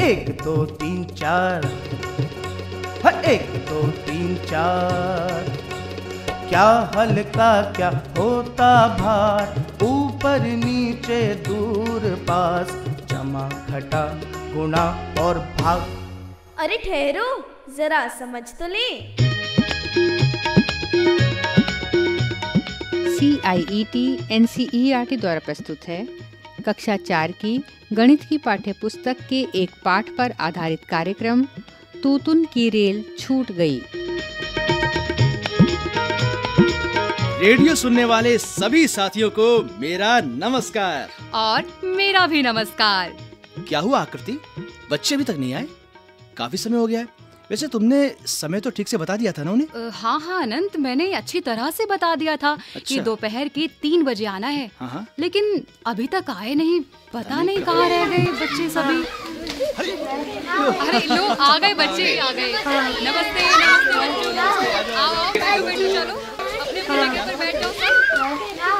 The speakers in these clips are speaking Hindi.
एक दो तीन चार हाँ, एक दो तीन चार क्या हल्का क्या होता भार ऊपर नीचे दूर पास जमा घटा गुणा और भाग अरे ठहरो जरा समझ तो ले C I E T N C E R T द्वारा प्रस्तुत है कक्षा चार की गणित की पाठ्य पुस्तक के एक पाठ पर आधारित कार्यक्रम तूतुन की रेल छूट गई रेडियो सुनने वाले सभी साथियों को मेरा नमस्कार और मेरा भी नमस्कार क्या हुआ आकृति बच्चे अभी तक नहीं आए काफी समय हो गया है वैसे तुमने समय तो ठीक से बता दिया था ना उन्हें हाँ हाँ अनंत मैंने अच्छी तरह से बता दिया था अच्छा। कि दोपहर के तीन बजे आना है हाँ? हाँ। लेकिन अभी तक आए नहीं पता नहीं कहाँ रह गए बच्चे सभी अरे लो आ गए बच्चे आ गए नमस्ते नमस्ते बच्चों आओ बैठो चलो अपने पर बैठ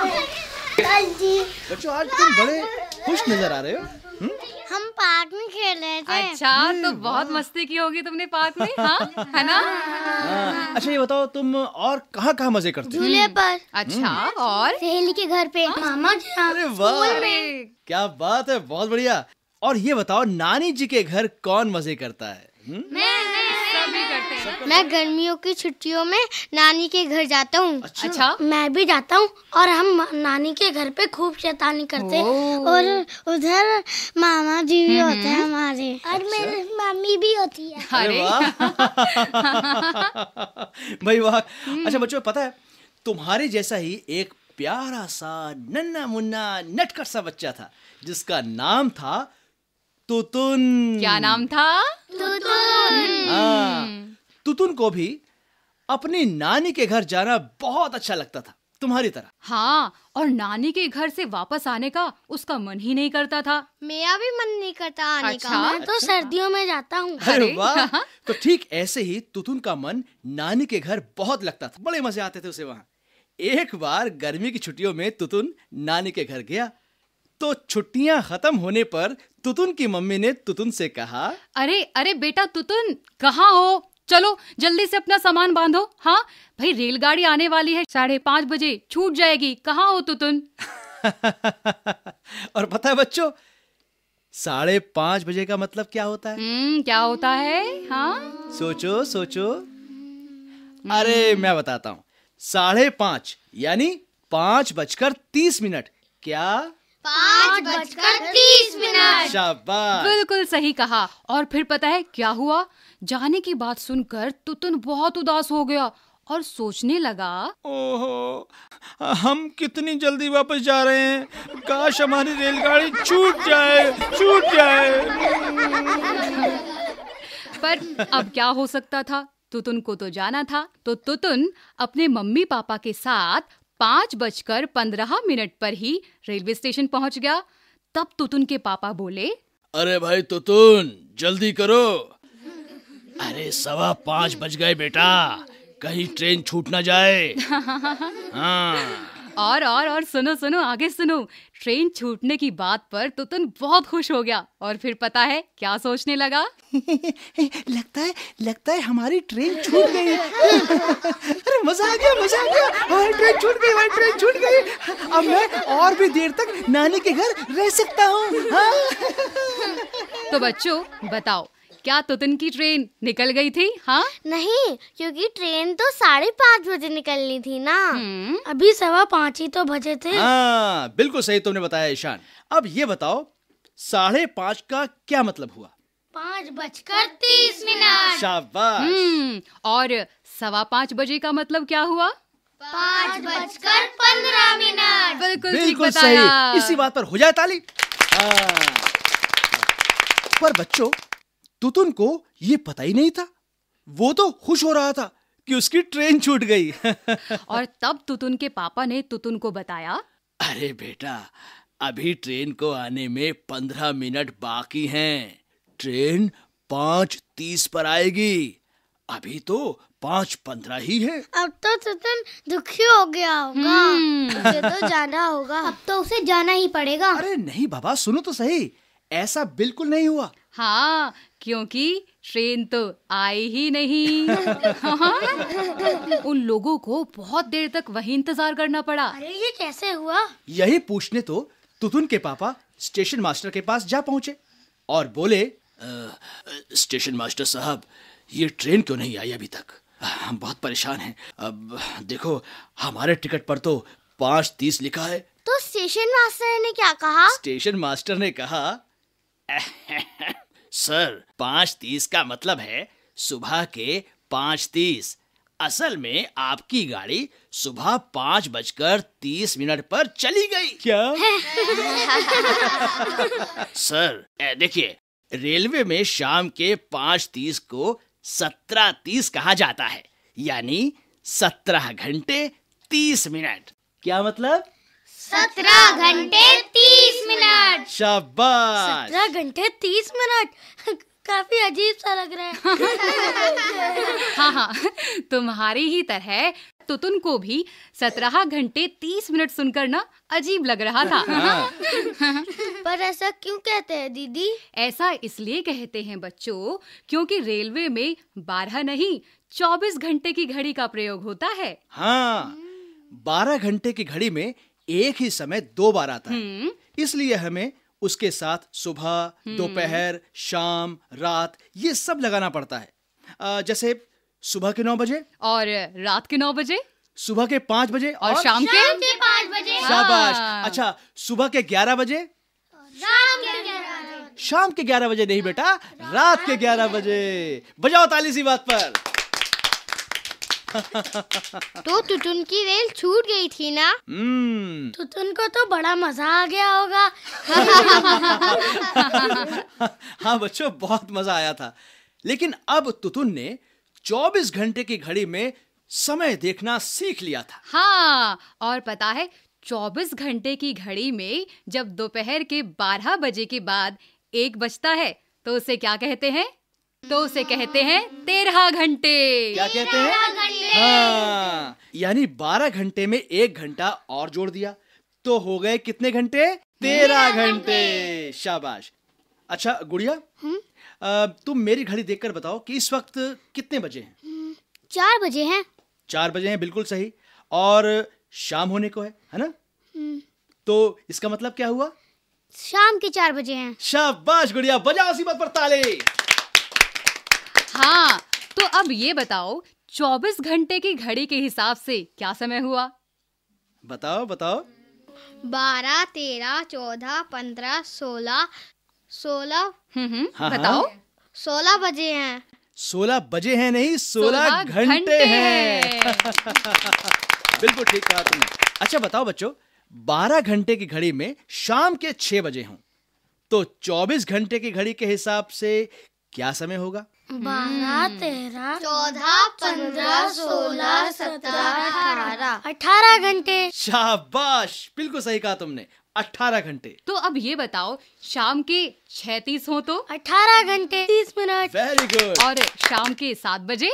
बच्चों आज तुम बड़े खुश नजर आ रहे हो हम्म? हम पार्क में खेल रहे थे अच्छा तो हम्म। बहुत मस्ती की होगी तुमने पार्क में हा? है ना हाँ। अच्छा ये बताओ तुम और कहाँ कहाँ मजे करते हो झूले पर अच्छा हम्म। और सहेली के घर पे मामा के अरे वाह क्या बात है बहुत बढ़िया और ये बताओ नानी जी के घर कौन मजे करता है मैं। मैं गर्मियों की छुट्टियों में नानी के घर जाता हूँ अच्छा।, अच्छा? मैं भी जाता हूँ और हम नानी के घर पे खूब शैतानी करते हैं और उधर मामा जी भी हम्म, होते हैं हम्म। हमारे और अच्छा। मेरी मम्मी भी होती है भाई वाह हम्म। अच्छा बच्चों पता है तुम्हारे जैसा ही एक प्यारा सा नन्ना मुन्ना नटकर सा बच्चा था जिसका नाम था तुतुन क्या नाम था तुतुन हाँ तुतुन को भी अपनी नानी के घर जाना बहुत अच्छा लगता था तुम्हारी तरह हाँ और नानी के घर से वापस आने का उसका मन ही नहीं करता था मेरा भी मन नहीं करता आने अच्छा? का मैं अच्छा। तो अच्छा? सर्दियों में जाता हूँ अरे वाह तो ठीक ऐसे ही तुतुन का मन नानी के घर बहुत लगता था बड़े मजे आते थे उसे वहाँ एक बार गर्मी की छुट्टियों में तुतुन नानी के घर गया तो छुट्टियां खत्म होने पर तुतुन की मम्मी ने तुतुन से कहा अरे अरे बेटा तुतुन कहाँ हो चलो जल्दी से अपना सामान बांधो हाँ भाई रेलगाड़ी आने वाली है साढ़े पांच बजे छूट जाएगी कहा हो तो तुम और पता है बच्चों साढ़े पांच बजे का मतलब क्या होता है हम्म क्या होता है हाँ सोचो सोचो अरे मैं बताता हूँ साढ़े पांच यानी पांच बजकर तीस मिनट क्या पाँच बजकर तीस मिनट शाबाश बिल्कुल सही कहा और फिर पता है क्या हुआ जाने की बात सुनकर तुतन बहुत उदास हो गया और सोचने लगा ओहो हम कितनी जल्दी वापस जा रहे हैं काश हमारी रेलगाड़ी छूट जाए छूट जाए पर अब क्या हो सकता था तुतुन को तो जाना था तो तुतुन अपने मम्मी पापा के साथ पांच बजकर पंद्रह मिनट पर ही रेलवे स्टेशन पहुंच गया तब तुतुन के पापा बोले अरे भाई तुतुन जल्दी करो अरे सवा पाँच बज गए बेटा कहीं ट्रेन छूट ना जाए हाँ। और और और सुनो सुनो आगे सुनो ट्रेन छूटने की बात पर तुतुन बहुत खुश हो गया और फिर पता है क्या सोचने लगा लगता है लगता है हमारी ट्रेन छूट गई अरे मजा आ गया मजा आ गया हमारी ट्रेन छूट गई हमारी ट्रेन छूट गई अब मैं और भी देर तक नानी के घर रह सकता हूँ हाँ। तो बच्चों बताओ क्या तुतिन की ट्रेन निकल गई थी हाँ नहीं क्योंकि ट्रेन तो साढ़े पाँच बजे निकलनी थी ना हम्म। अभी सवा पाँच ही तो बजे थे हाँ बिल्कुल सही तुमने बताया ईशान अब ये बताओ साढ़े पाँच का क्या मतलब हुआ पाँच बजकर तीस मिनट शाबाश हम्म, और सवा पाँच बजे का मतलब क्या हुआ पाँच बजकर पंद्रह मिनट बिल्कुल बिल्कुल सही इसी बात पर हो जाए ताली हाँ। पर बच्चों तुतुन को ये पता ही नहीं था वो तो खुश हो रहा था कि उसकी ट्रेन छूट गई और तब तुतुन के पापा ने तुतुन को बताया अरे बेटा अभी ट्रेन को आने में पंद्रह मिनट बाकी हैं ट्रेन पाँच तीस पर आएगी अभी तो पाँच पंद्रह ही है अब तो चेतन दुखी हो गया होगा हम्म। तो जाना होगा अब तो उसे जाना ही पड़ेगा अरे नहीं बाबा सुनो तो सही ऐसा बिल्कुल नहीं हुआ हाँ क्योंकि ट्रेन तो आई ही नहीं हाँ? उन लोगों को बहुत देर तक वही इंतजार करना पड़ा अरे ये कैसे हुआ यही पूछने तो तुतुन के पापा स्टेशन मास्टर के पास जा पहुँचे और बोले आ, स्टेशन मास्टर साहब ये ट्रेन क्यों नहीं आई अभी तक हम बहुत परेशान हैं अब देखो हमारे टिकट पर तो पाँच तीस लिखा है तो स्टेशन मास्टर ने क्या कहा स्टेशन मास्टर ने कहा सर पाँच तीस का मतलब है सुबह के पाँच तीस असल में आपकी गाड़ी सुबह पाँच बजकर तीस मिनट पर चली गई क्या सर देखिए रेलवे में शाम के पाँच तीस को सत्रह तीस कहा जाता है यानी सत्रह घंटे तीस मिनट क्या मतलब सत्रह घंटे तीस मिनट शाबाश सत्रह घंटे तीस मिनट काफी अजीब सा लग रहा है हाँ हाँ तुम्हारी ही तरह तो तुमको भी सत्रह घंटे तीस मिनट सुनकर ना अजीब लग रहा था हाँ। पर ऐसा क्यों कहते हैं दीदी ऐसा इसलिए कहते हैं बच्चों क्योंकि रेलवे में बारह नहीं चौबीस घंटे की घड़ी का प्रयोग होता है हाँ बारह घंटे की घड़ी में एक ही समय दो बार आता है हम्म। इसलिए हमें उसके साथ सुबह हम्म। दोपहर शाम रात ये सब लगाना पड़ता है जैसे सुबह के नौ बजे और रात के नौ बजे सुबह के पाँच बजे और, और शाम, शाम के, के पाँच बजे शाबाश हाँ। अच्छा सुबह के ग्यारह बजे शाम के ग्यारह बजे नहीं बेटा रात के ग्यारह बजे बजाओ ताली सी बात पर तो टुटुन की रेल छूट गई थी ना हम्म टुटुन को तो बड़ा मजा आ गया होगा हाँ बच्चों बहुत मजा आया था लेकिन अब टुटुन ने चौबीस घंटे की घड़ी में समय देखना सीख लिया था हाँ और पता है चौबीस घंटे की घड़ी में जब दोपहर के बारह बजे के बाद एक बजता है तो उसे क्या कहते हैं तो उसे कहते हैं तेरह घंटे क्या कहते हैं हाँ यानी बारह घंटे में एक घंटा और जोड़ दिया तो हो गए कितने घंटे तेरह घंटे शाबाश अच्छा गुड़िया हम्म? तुम मेरी घड़ी देखकर बताओ कि इस वक्त कितने बजे हैं हम्म, चार बजे हैं चार बजे हैं बिल्कुल सही और शाम होने को है है ना हम्म। तो इसका मतलब क्या हुआ शाम के चार बजे हैं शाबाश गुड़िया बजाओ सी बात पर ताले हाँ तो अब ये बताओ चौबीस घंटे की घड़ी के हिसाब से क्या समय हुआ बताओ बताओ बारह तेरह चौदह पंद्रह सोलह सोलह हाँ, हाँ, बताओ सोलह बजे हैं सोलह बजे हैं नहीं सोलह घंटे हैं बिल्कुल ठीक कहा तुमने अच्छा बताओ बच्चों बारह घंटे की घड़ी में शाम के छह बजे हूँ तो चौबीस घंटे की घड़ी के हिसाब से क्या समय होगा बारह हम्म। तेरह चौदह पंद्रह सोलह सत्रह अठारह अठारह घंटे शाबाश बिल्कुल सही कहा तुमने अठारह घंटे तो अब ये बताओ शाम के छह तीस हो तो अठारह घंटे तीस मिनट वेरी गुड और शाम के सात बजे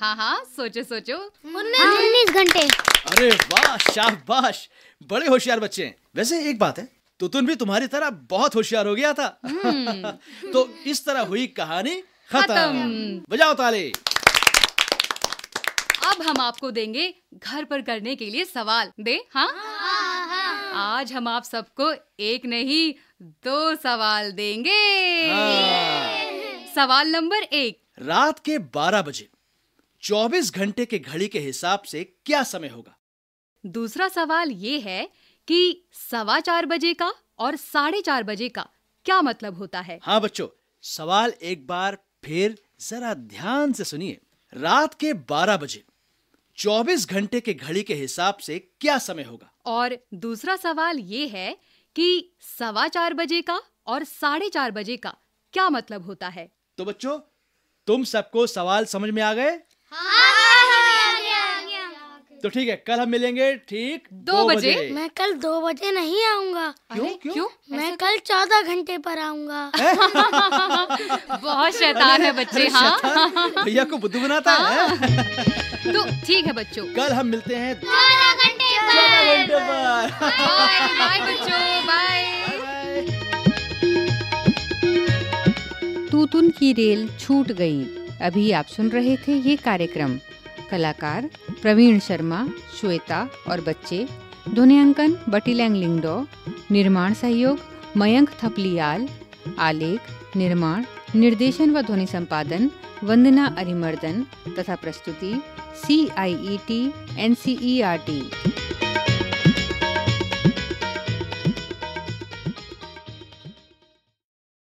हाँ हाँ सोचो सोचो उन्नीस घंटे अरे वाह शाबाश बड़े होशियार बच्चे हैं वैसे एक बात है तो तुम भी तुम्हारी तरह बहुत होशियार हो गया था हम्म। तो इस तरह हुई कहानी खत्म बजाओ ताले अब हम आपको देंगे घर पर करने के लिए सवाल दे हाँ आज हम आप सबको एक नहीं दो सवाल देंगे हाँ। सवाल नंबर एक रात के बारह बजे चौबीस घंटे के घड़ी के हिसाब से क्या समय होगा दूसरा सवाल ये है कि सवा चार बजे का और साढ़े चार बजे का क्या मतलब होता है हाँ बच्चों सवाल एक बार फिर जरा ध्यान से सुनिए रात के बारह बजे 24 घंटे के घड़ी के हिसाब से क्या समय होगा और दूसरा सवाल ये है कि सवा चार बजे का और साढ़े चार बजे का क्या मतलब होता है तो बच्चों तुम सबको सवाल समझ में आ गए हाँ। तो ठीक है कल हम मिलेंगे ठीक दो बजे मैं कल दो बजे नहीं आऊंगा क्यों क्यों मैं कल तो- चौदह घंटे पर आऊंगा बहुत शैतान है बच्चे हाँ भैया को बुद्धू बनाता है हाँ। तो ठीक है बच्चों कल हम मिलते हैं चौदह घंटे पर बाय बाय बच्चों बाय तूतुन की रेल छूट गई अभी आप सुन रहे थे ये कार्यक्रम कलाकार प्रवीण शर्मा श्वेता और बच्चे ध्वनियांकन बटीलैंग लिंगडो निर्माण सहयोग मयंक थपलियाल आलेख निर्माण निर्देशन व ध्वनि संपादन वंदना अरिमर्दन तथा प्रस्तुति C I E T N C E R T